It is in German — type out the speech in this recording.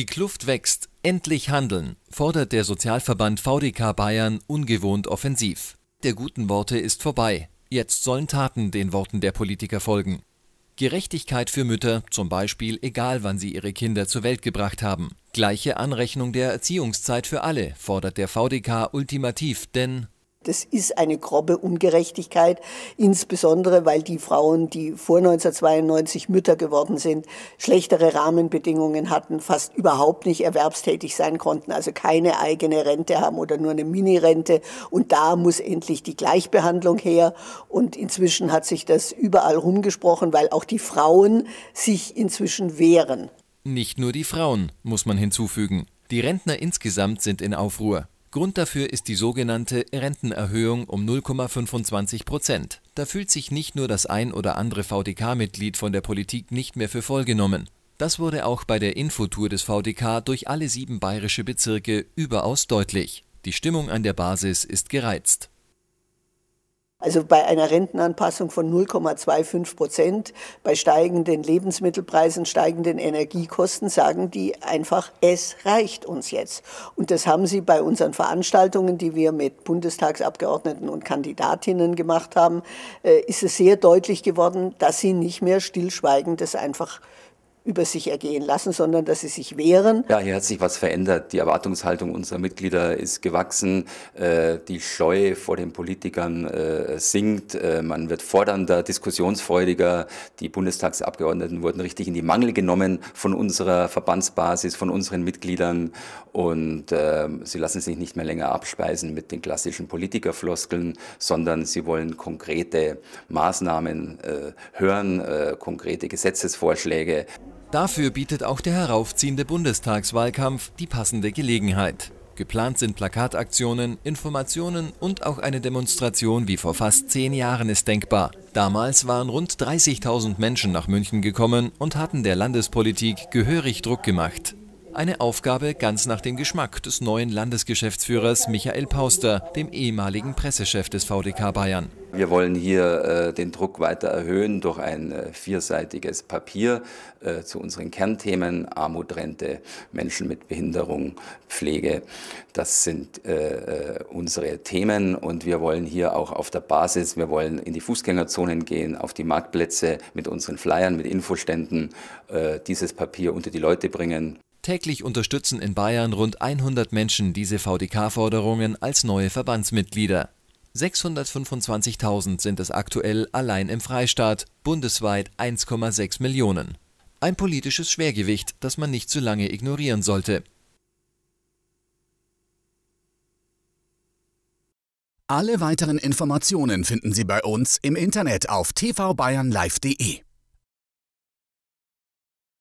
Die Kluft wächst, endlich handeln, fordert der Sozialverband VDK Bayern ungewohnt offensiv. Der guten Worte ist vorbei, jetzt sollen Taten den Worten der Politiker folgen. Gerechtigkeit für Mütter, zum Beispiel egal wann sie ihre Kinder zur Welt gebracht haben. Gleiche Anrechnung der Erziehungszeit für alle, fordert der VDK ultimativ, denn das ist eine grobe Ungerechtigkeit, insbesondere weil die Frauen, die vor 1992 Mütter geworden sind, schlechtere Rahmenbedingungen hatten, fast überhaupt nicht erwerbstätig sein konnten, also keine eigene Rente haben oder nur eine Minirente. Und da muss endlich die Gleichbehandlung her. Und inzwischen hat sich das überall rumgesprochen, weil auch die Frauen sich inzwischen wehren. Nicht nur die Frauen, muss man hinzufügen. Die Rentner insgesamt sind in Aufruhr. Grund dafür ist die sogenannte Rentenerhöhung um 0,25 Prozent. Da fühlt sich nicht nur das ein oder andere VDK-Mitglied von der Politik nicht mehr für vollgenommen. Das wurde auch bei der Infotour des VDK durch alle sieben bayerische Bezirke überaus deutlich. Die Stimmung an der Basis ist gereizt. Also bei einer Rentenanpassung von 0,25 Prozent, bei steigenden Lebensmittelpreisen, steigenden Energiekosten sagen die einfach, es reicht uns jetzt. Und das haben sie bei unseren Veranstaltungen, die wir mit Bundestagsabgeordneten und Kandidatinnen gemacht haben, äh, ist es sehr deutlich geworden, dass sie nicht mehr stillschweigend das einfach über sich ergehen lassen, sondern dass sie sich wehren. Ja, hier hat sich was verändert. Die Erwartungshaltung unserer Mitglieder ist gewachsen. Äh, die Scheu vor den Politikern äh, sinkt. Äh, man wird fordernder, diskussionsfreudiger. Die Bundestagsabgeordneten wurden richtig in die Mangel genommen von unserer Verbandsbasis, von unseren Mitgliedern. Und äh, sie lassen sich nicht mehr länger abspeisen mit den klassischen Politikerfloskeln, sondern sie wollen konkrete Maßnahmen äh, hören, äh, konkrete Gesetzesvorschläge. Dafür bietet auch der heraufziehende Bundestagswahlkampf die passende Gelegenheit. Geplant sind Plakataktionen, Informationen und auch eine Demonstration wie vor fast zehn Jahren ist denkbar. Damals waren rund 30.000 Menschen nach München gekommen und hatten der Landespolitik gehörig Druck gemacht. Eine Aufgabe ganz nach dem Geschmack des neuen Landesgeschäftsführers Michael Pauster, dem ehemaligen Pressechef des VDK Bayern. Wir wollen hier äh, den Druck weiter erhöhen durch ein äh, vierseitiges Papier äh, zu unseren Kernthemen Armut, Rente, Menschen mit Behinderung, Pflege. Das sind äh, äh, unsere Themen und wir wollen hier auch auf der Basis, wir wollen in die Fußgängerzonen gehen, auf die Marktplätze mit unseren Flyern, mit Infoständen äh, dieses Papier unter die Leute bringen. Täglich unterstützen in Bayern rund 100 Menschen diese VDK-Forderungen als neue Verbandsmitglieder. 625.000 sind es aktuell allein im Freistaat, bundesweit 1,6 Millionen. Ein politisches Schwergewicht, das man nicht zu lange ignorieren sollte. Alle weiteren Informationen finden Sie bei uns im Internet auf tvbayernlive.de.